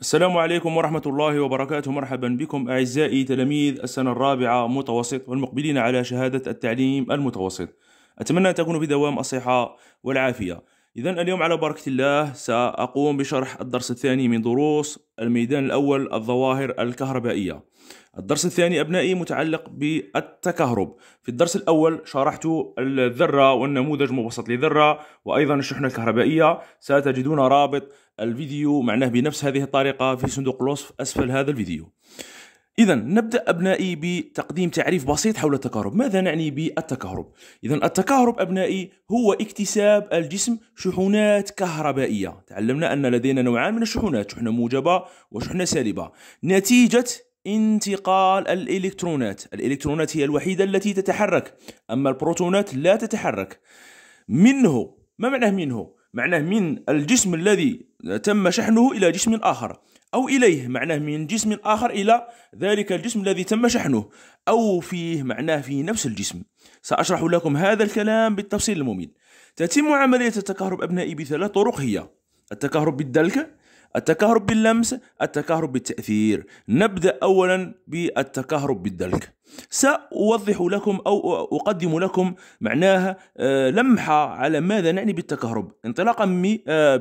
السلام عليكم ورحمة الله وبركاته مرحبا بكم أعزائي تلاميذ السنة الرابعة متوسط والمقبلين على شهادة التعليم المتوسط أتمنى أن تكونوا بدوام الصحة والعافية إذا اليوم على بركة الله سأقوم بشرح الدرس الثاني من دروس الميدان الأول الظواهر الكهربائية الدرس الثاني أبنائي متعلق بالتكهرب في الدرس الأول شرحت الذرة والنموذج مبسط للذرة وأيضا الشحنة الكهربائية ستجدون رابط الفيديو معناه بنفس هذه الطريقة في صندوق الوصف أسفل هذا الفيديو إذا نبدأ أبنائي بتقديم تعريف بسيط حول التكهرب، ماذا نعني بالتكهرب؟ إذا التكهرب أبنائي هو اكتساب الجسم شحنات كهربائية، تعلمنا أن لدينا نوعان من الشحنات، شحنة موجبة وشحنة سالبة، نتيجة انتقال الإلكترونات، الإلكترونات هي الوحيدة التي تتحرك، أما البروتونات لا تتحرك. منه، ما معناه منه؟ معناه من الجسم الذي تم شحنه إلى جسم آخر أو إليه معناه من جسم آخر إلى ذلك الجسم الذي تم شحنه أو فيه معناه في نفس الجسم سأشرح لكم هذا الكلام بالتفصيل الممل تتم عملية التكهرب أبنائي بثلاث طرق هي التكهرب بالدلك التكهرب باللمس التكهرب بالتأثير نبدأ أولا بالتكهرب بالدلك سأوضح لكم أو أقدم لكم معناها آه، لمحة على ماذا نعني بالتكهرب انطلاقا آه،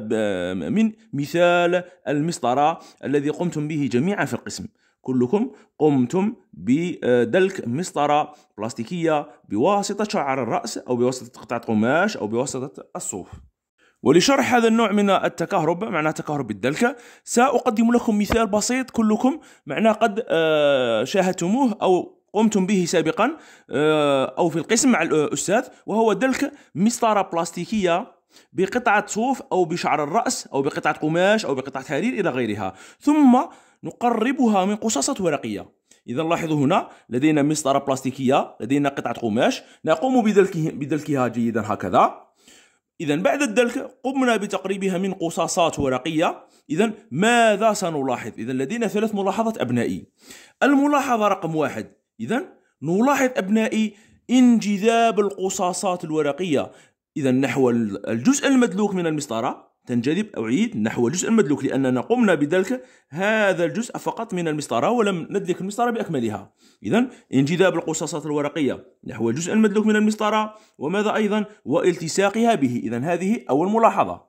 من مثال المسطرة الذي قمتم به جميعا في القسم كلكم قمتم بدلك مسطرة بلاستيكية بواسطة شعر الرأس أو بواسطة قطعة قماش أو بواسطة الصوف ولشرح هذا النوع من التكهرب معناه تكهرب الدلكة سأقدم لكم مثال بسيط كلكم معناه قد آه، شاهدتموه أو قمتم به سابقا آه، أو في القسم مع الأستاذ وهو دلك مسطرة بلاستيكية بقطعة صوف أو بشعر الرأس أو بقطعة قماش أو بقطعة حرير إلى غيرها ثم نقربها من قصاصة ورقية إذا لاحظوا هنا لدينا مسطرة بلاستيكية لدينا قطعة قماش نقوم بدلكها جيدا هكذا إذا بعد الدلك قمنا بتقريبها من قصاصات ورقية إذا ماذا سنلاحظ؟ إذا لدينا ثلاث ملاحظات أبنائي الملاحظة رقم واحد إذا نلاحظ أبنائي انجذاب القصاصات الورقية إذا نحو الجزء المدلوك من المسطرة تنجذب أعيد نحو الجزء المدلوك لأننا قمنا بذلك هذا الجزء فقط من المسطرة ولم ندلك المسطرة بأكملها إذا انجذاب القصاصات الورقية نحو الجزء المدلوك من المسطرة وماذا أيضا والتصاقها به إذا هذه أول ملاحظة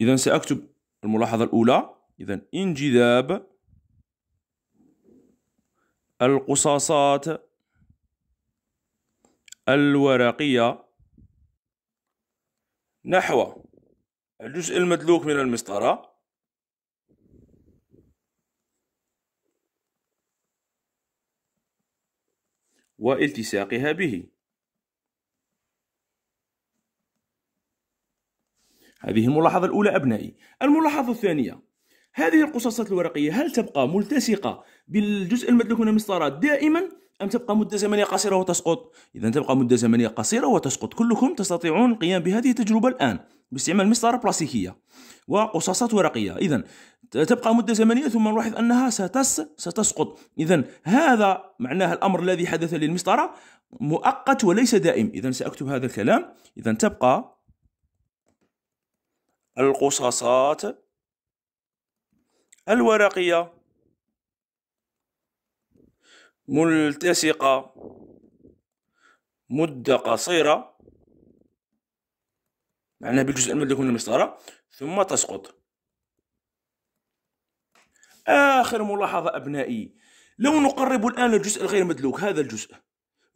إذا سأكتب الملاحظة الأولى إذا انجذاب القصاصات الورقية نحو الجزء المدلوك من المسطرة والتصاقها به هذه الملاحظة الأولى أبنائي الملاحظة الثانية هذه القصاصات الورقية هل تبقى ملتصقة بالجزء المدلوك من المسطرة دائما أم تبقى مدة زمنية قصيرة وتسقط؟ إذا تبقى مدة زمنية قصيرة وتسقط كلكم تستطيعون القيام بهذه التجربة الآن باستعمال مسطرة بلاستيكية وقصاصات ورقية إذا تبقى مدة زمنية ثم نلاحظ أنها ستس ستسقط إذا هذا معناه الأمر الذي حدث للمسطرة مؤقت وليس دائم إذا سأكتب هذا الكلام إذا تبقى القصاصات الورقية ملتصقة مدة قصيرة معناها بالجزء المادي يكون المسطرة ثم تسقط آخر ملاحظة أبنائي لو نقرب الآن الجزء الغير مدلوك هذا الجزء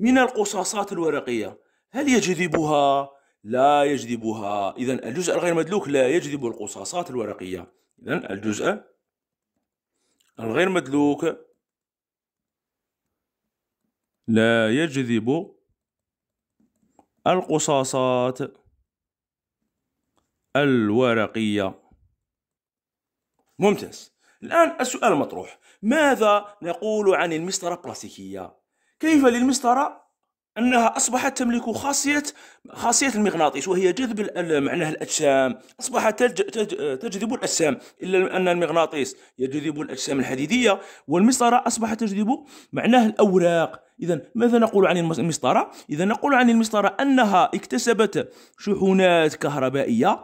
من القصاصات الورقية هل يجذبها؟ لا يجذبها إذا الجزء الغير مدلوك لا يجذب القصاصات الورقية إذا الجزء الغير مدلوك لا يجذب القصاصات الورقية ممتاز الآن السؤال المطروح ماذا نقول عن المسطرة البلاستيكية؟ كيف للمسطرة أنها أصبحت تملك خاصية خاصية المغناطيس وهي جذب معناها الأجسام أصبحت تجذب الأجسام إلا أن المغناطيس يجذب الأجسام الحديدية والمسطرة أصبحت تجذب معناها الأوراق إذا ماذا نقول عن المسطرة؟ إذا نقول عن المسطرة أنها اكتسبت شحنات كهربائية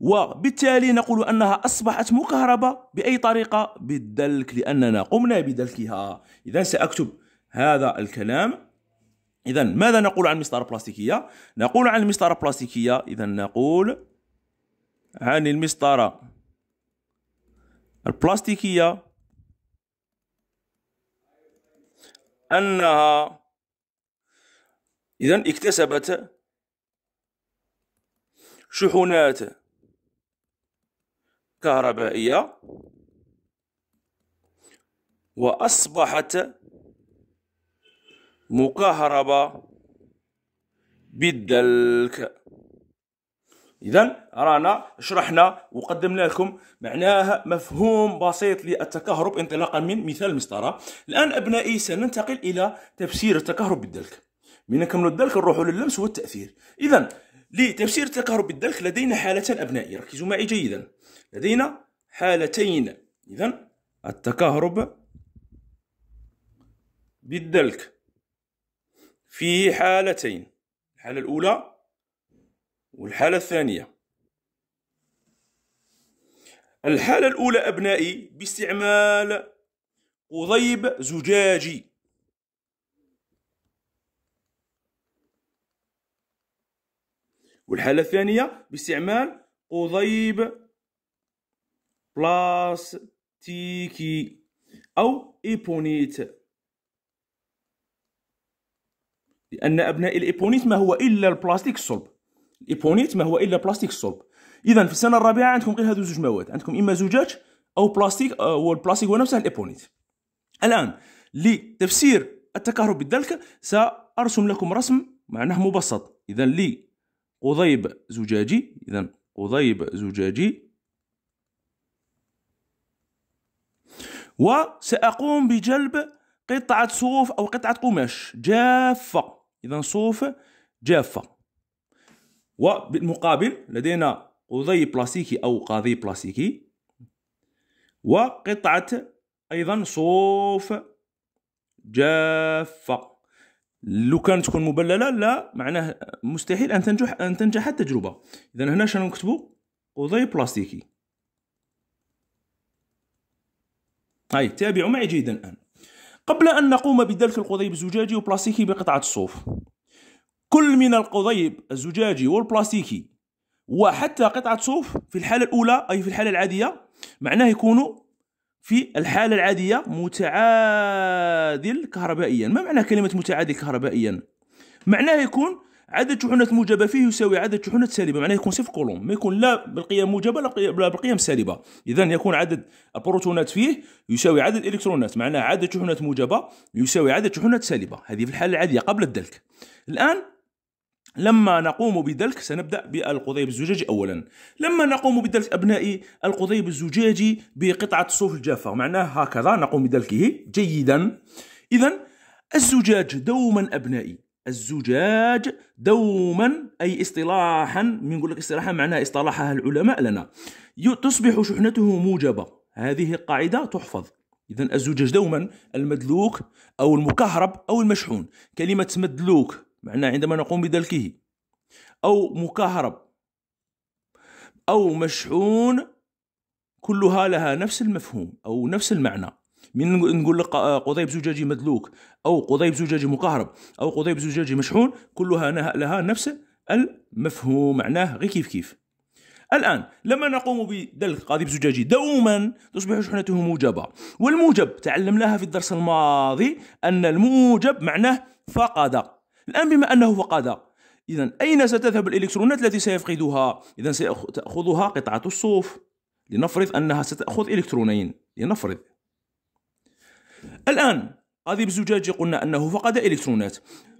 وبالتالي نقول أنها أصبحت مكهربة بأي طريقة؟ بالدلك لأننا قمنا بدلكها إذا سأكتب هذا الكلام إذا ماذا نقول عن المسطرة البلاستيكية؟ نقول عن المسطرة البلاستيكية إذا نقول عن المسطرة البلاستيكية أنها إذا اكتسبت شحنات كهربائية وأصبحت مكهربة بالدلك اذا رانا شرحنا وقدمنا لكم معناها مفهوم بسيط للتكهرب انطلاقا من مثال المسطره الان ابنائي سننتقل الى تفسير التكهرب بالدلك من نكملوا الدلك نروحوا لللمس والتاثير اذا لتفسير التكهرب بالدلك لدينا حالتان ابنائي ركزوا معي جيدا لدينا حالتين اذا التكهرب بالدلك في حالتين الحاله الاولى والحالة الثانية الحالة الأولى أبنائي باستعمال قضيب زجاجي والحالة الثانية باستعمال قضيب بلاستيكي أو إيبونيت لأن أبناء الإيبونيت ما هو إلا البلاستيك الصلب الايبونيت ما هو الا بلاستيك صلب اذا في السنه الرابعه عندكم غير هذو زوج مواد عندكم اما زجاج او بلاستيك والبلاستيك هو نفسه الايبونيت الان لتفسير التكهرب بالدلك سارسم لكم رسم معناه مبسط اذا لي قضيب زجاجي اذا قضيب زجاجي وساقوم بجلب قطعه صوف او قطعه قماش جافه اذا صوف جافه وبالمقابل لدينا قضي بلاستيكي أو قاضي بلاستيكي وقطعة أيضا صوف جافة لو كانت تكون مبللة لا معناه مستحيل أن تنجح أن تنجح التجربة إذا هنا شنو نكتبو قضي بلاستيكي هاي تابعوا معي جيدا الآن قبل أن نقوم بدلك القضيب الزجاجي وبلاستيكي بقطعة الصوف كل من القضيب الزجاجي والبلاستيكي وحتى قطعة صوف في الحالة الأولى أي في الحالة العادية معناه يكون في الحالة العادية متعادل كهربائيا ما معنى كلمة متعادل كهربائيا معناه يكون عدد شحنات موجبة فيه يساوي عدد شحنات سالبة معناه يكون صفر كولوم ما يكون لا بالقيم موجبة لا بالقيم سالبة إذا يكون عدد البروتونات فيه يساوي عدد الإلكترونات معناه عدد شحنات موجبة يساوي عدد شحنات سالبة هذه في الحالة العادية قبل الدلك الآن لما نقوم بدلك سنبدأ بالقضيب الزجاجي أولا لما نقوم بدلك أبنائي القضيب الزجاجي بقطعة صوف الجافة معناه هكذا نقوم بدلكه جيدا إذا الزجاج دوما أبنائي الزجاج دوما أي اصطلاحا من لك اصطلاحا معناه اصطلاحها العلماء لنا تصبح شحنته موجبة هذه القاعدة تحفظ إذا الزجاج دوما المدلوك أو المكهرب أو المشحون كلمة مدلوك معناه عندما نقوم بدلكه أو مكهرب أو مشحون كلها لها نفس المفهوم أو نفس المعنى من نقول لك آه، قضيب زجاجي مدلوك أو قضيب زجاجي مكهرب أو قضيب زجاجي مشحون كلها لها نفس المفهوم معناه غير كيف كيف الآن لما نقوم بدلك قضيب زجاجي دوما تصبح شحنته موجبة والموجب تعلمناها في الدرس الماضي أن الموجب معناه فقد الآن بما أنه فقد إذا أين ستذهب الإلكترونات التي سيفقدها؟ إذا سيأخذها قطعة الصوف لنفرض أنها ستأخذ إلكترونين لنفرض الآن قضيب الزجاج قلنا أنه فقد إلكترونات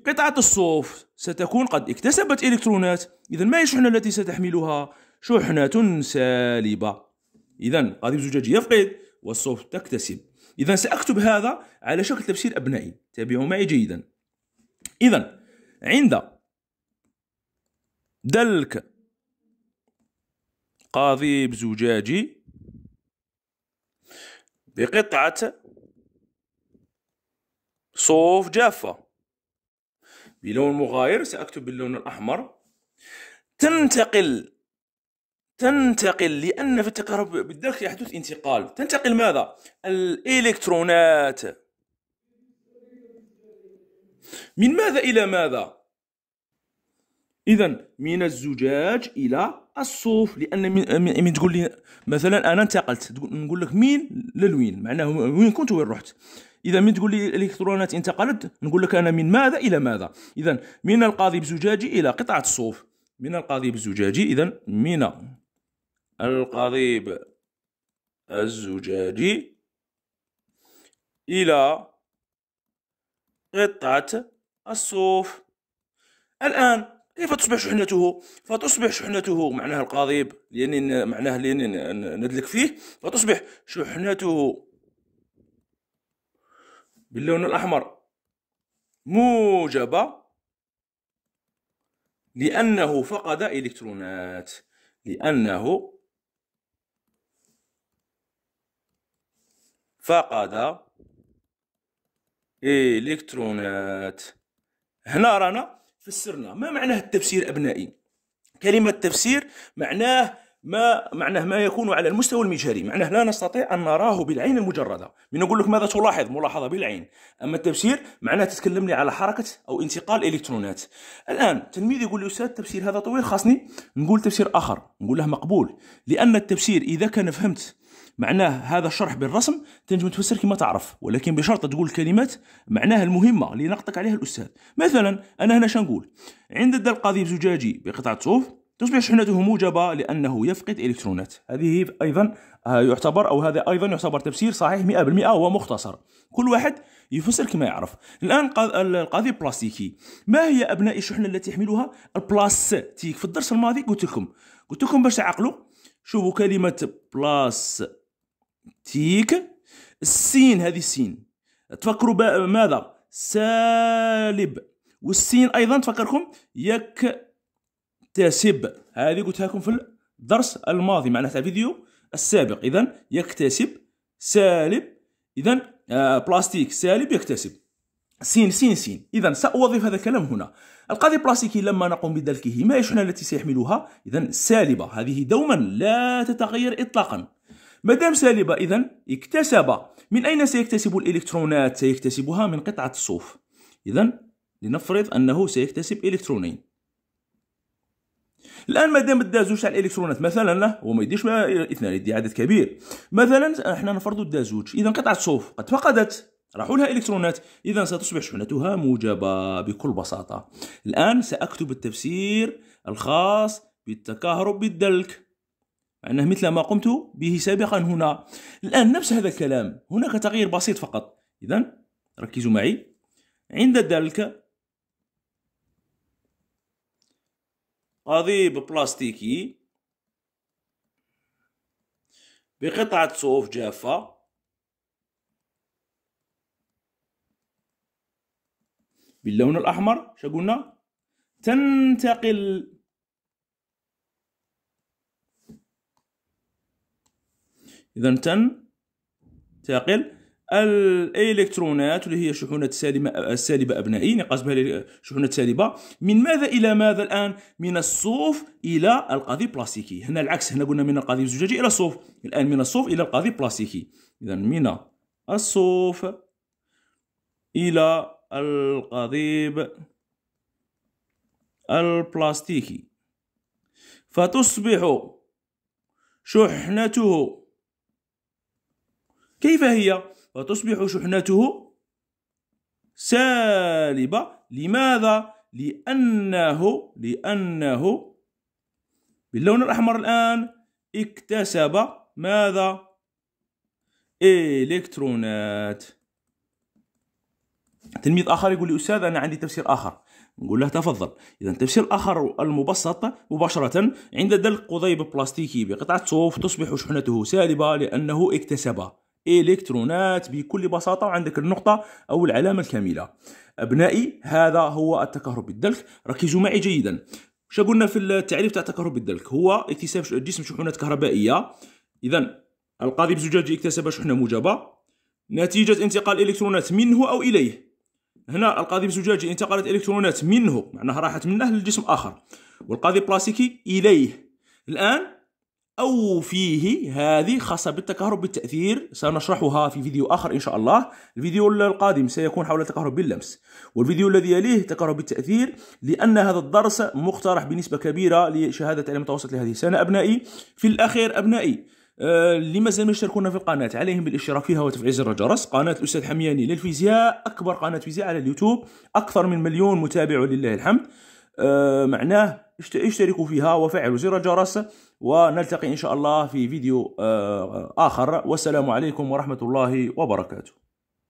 قطعة الصوف ستكون قد اكتسبت إلكترونات إذا ما هي الشحنة التي ستحملها؟ شحنة سالبة إذا قضيب الزجاج يفقد والصوف تكتسب إذا سأكتب هذا على شكل تفسير أبنائي تابعوا معي جيداً إذا عند دلك قضيب زجاجي بقطعة صوف جافة بلون مغاير سأكتب باللون الأحمر تنتقل تنتقل لأن في التكهرب بالدرك يحدث انتقال تنتقل ماذا؟ الإلكترونات من ماذا إلى ماذا؟ إذا من الزجاج إلى الصوف لأن من, من تقول لي مثلا أنا انتقلت نقول لك مين للوين معناه وين كنت وين رحت إذا من تقول لي الإلكترونات انتقلت نقول لك أنا من ماذا إلى ماذا إذا من القاذف الزجاجي إلى قطعة الصوف من القضيب الزجاجي إذا من القضيب الزجاجي إلى غطاء الصوف الآن كيف تصبح شحنته فتصبح شحنته معناها القضيب لأن معناه لأن ندلك فيه فتصبح شحنته باللون الأحمر موجبة لأنه فقد إلكترونات لأنه فقد إيه، الكترونات هنا رانا فسرنا ما معناه التفسير ابنائي كلمه تفسير معناه ما معناه ما يكون على المستوى المجهري معناه لا نستطيع أن نراه بالعين المجردة من نقول لك ماذا تلاحظ ملاحظة بالعين أما التفسير معناه تتكلم لي على حركة أو انتقال إلكترونات الآن تلميذ يقول لي أستاذ التفسير هذا طويل خاصني نقول تفسير آخر نقول له مقبول لأن التفسير إذا كان فهمت معناه هذا الشرح بالرسم تنجم تفسر كما تعرف ولكن بشرط تقول الكلمات معناها المهمة اللي نقطك عليها الأستاذ مثلا أنا هنا شنقول عند الدل القضيب زجاجي بقطعة صوف تصبح شحنته موجبة لأنه يفقد إلكترونات هذه أيضا آه، يعتبر أو هذا أيضا يعتبر تفسير صحيح 100% ومختصر كل واحد يفسر كما يعرف الآن القضيب بلاستيكي ما هي أبناء الشحنة التي يحملها البلاستيك في الدرس الماضي قلت لكم قلت لكم باش تعقلوا شوفوا كلمة بلاس تيك السين هذه السين تفكروا ماذا سالب والسين ايضا تفكركم يكتسب هذه قلتها لكم في الدرس الماضي معناها في الفيديو السابق اذا يكتسب سالب اذا آه بلاستيك سالب يكتسب سين سين سين اذا ساوظف هذا الكلام هنا القاضي البلاستيكي لما نقوم بدلكه ما يشمل التي سيحملها اذا سالبه هذه دوما لا تتغير اطلاقا ما دام سالبه اذا اكتسب من اين سيكتسب الالكترونات سيكتسبها من قطعه الصوف اذا لنفرض انه سيكتسب الكترونين الان مادام دا زوج تاع الالكترونات مثلا هو ما يديش اثنان يدي عدد كبير مثلا احنا نفرض دا زوج اذا قطعه الصوف قد فقدت راحوا لها إلكترونات إذا ستصبح شحنتها موجبة بكل بساطة الآن سأكتب التفسير الخاص بالتكهرب بالدلك أنه مثل ما قمت به سابقا هنا الآن نفس هذا الكلام هناك تغيير بسيط فقط إذا ركزوا معي عند الدلك قضيب بلاستيكي بقطعة صوف جافة باللون الأحمر شو قلنا تنتقل إذا تنتقل الإلكترونات اللي هي شحونات سالبة السالبة أبنائي نقص بها سالبة من ماذا إلى ماذا الآن؟ من الصوف إلى القضيب البلاستيكي هنا العكس هنا قلنا من القضيب الزجاجي إلى الصوف الآن من الصوف إلى القضيب البلاستيكي إذا من الصوف إلى القضيب البلاستيكي فتصبح شحنته كيف هي فتصبح شحنته سالبة لماذا لأنه لأنه باللون الأحمر الآن اكتسب ماذا إلكترونات تلميذ اخر يقول لي استاذ انا عندي تفسير اخر نقول له تفضل اذا تفسير اخر المبسط مباشره عند دلق قضيب بلاستيكي بقطعه صوف تصبح شحنته سالبه لانه اكتسب الكترونات بكل بساطه وعندك النقطه او العلامه الكامله ابنائي هذا هو التكهرب بالدلك ركزوا معي جيدا شو قلنا في التعريف تاع التكهرب بالدلك هو اكتساب جسم شحنات كهربائيه اذا القضيب الزجاجي اكتسب شحنه موجبه نتيجه انتقال الكترونات منه او اليه هنا القاذب الزجاجي انتقلت الكترونات منه معناها راحت منه للجسم اخر والقاذب البلاستيكي اليه الان او فيه هذه خاصه بالتكهرب بالتاثير سنشرحها في فيديو اخر ان شاء الله الفيديو القادم سيكون حول التكهرب باللمس والفيديو الذي يليه تكهرب بالتاثير لان هذا الدرس مقترح بنسبه كبيره لشهاده المتوسط متوسط لهذه السنه ابنائي في الاخير ابنائي آه، اللي مازال ما يشتركونا في القناه عليهم بالاشتراك فيها وتفعيل زر الجرس قناه الاستاذ حمياني للفيزياء اكبر قناه فيزياء على اليوتيوب اكثر من مليون متابع ولله الحمد أه معناه اشتركوا فيها وفعلوا زر الجرس ونلتقي ان شاء الله في فيديو آه، آخر والسلام عليكم ورحمه الله وبركاته